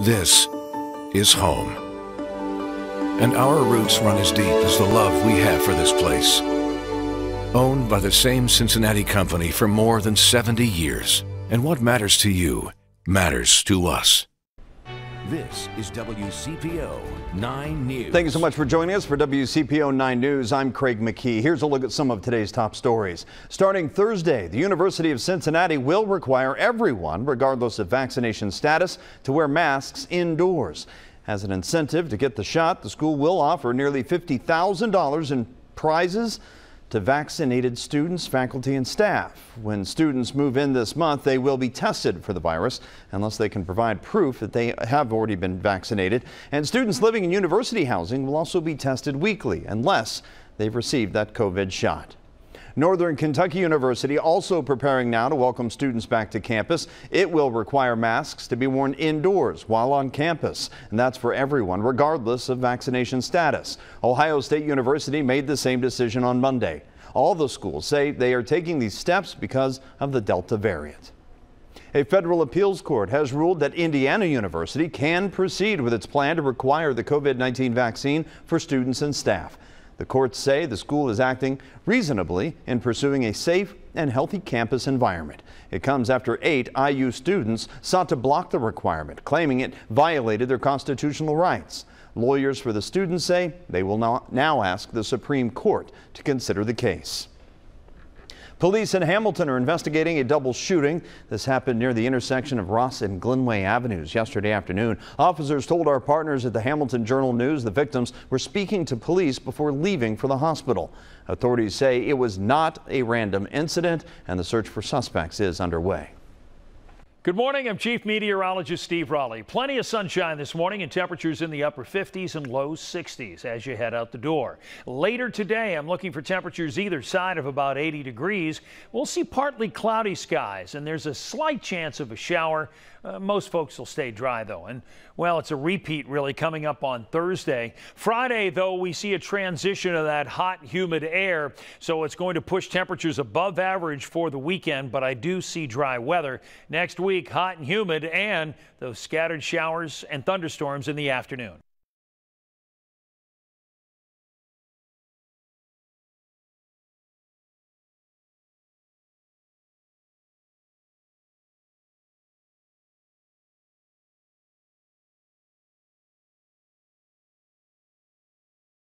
This is home. And our roots run as deep as the love we have for this place. Owned by the same Cincinnati company for more than 70 years. And what matters to you matters to us. This is WCPO 9 News. Thank you so much for joining us for WCPO 9 News. I'm Craig McKee. Here's a look at some of today's top stories. Starting Thursday, the University of Cincinnati will require everyone, regardless of vaccination status, to wear masks indoors. As an incentive to get the shot, the school will offer nearly $50,000 in prizes to vaccinated students, faculty, and staff. When students move in this month, they will be tested for the virus unless they can provide proof that they have already been vaccinated. And students living in university housing will also be tested weekly unless they've received that COVID shot. Northern Kentucky University also preparing now to welcome students back to campus. It will require masks to be worn indoors while on campus, and that's for everyone, regardless of vaccination status. Ohio State University made the same decision on Monday. All the schools say they are taking these steps because of the Delta variant. A federal appeals court has ruled that Indiana University can proceed with its plan to require the COVID-19 vaccine for students and staff. The courts say the school is acting reasonably in pursuing a safe and healthy campus environment. It comes after eight IU students sought to block the requirement, claiming it violated their constitutional rights. Lawyers for the students say they will now ask the Supreme Court to consider the case. Police in Hamilton are investigating a double shooting. This happened near the intersection of Ross and Glenway Avenues yesterday afternoon. Officers told our partners at the Hamilton Journal News the victims were speaking to police before leaving for the hospital. Authorities say it was not a random incident and the search for suspects is underway. Good morning. I'm Chief Meteorologist Steve Raleigh. Plenty of sunshine this morning and temperatures in the upper 50s and low 60s as you head out the door. Later today, I'm looking for temperatures either side of about 80 degrees. We'll see partly cloudy skies and there's a slight chance of a shower. Uh, most folks will stay dry though. And well, it's a repeat really coming up on Thursday. Friday, though, we see a transition of that hot, humid air. So it's going to push temperatures above average for the weekend, but I do see dry weather next week week hot and humid and those scattered showers and thunderstorms in the afternoon.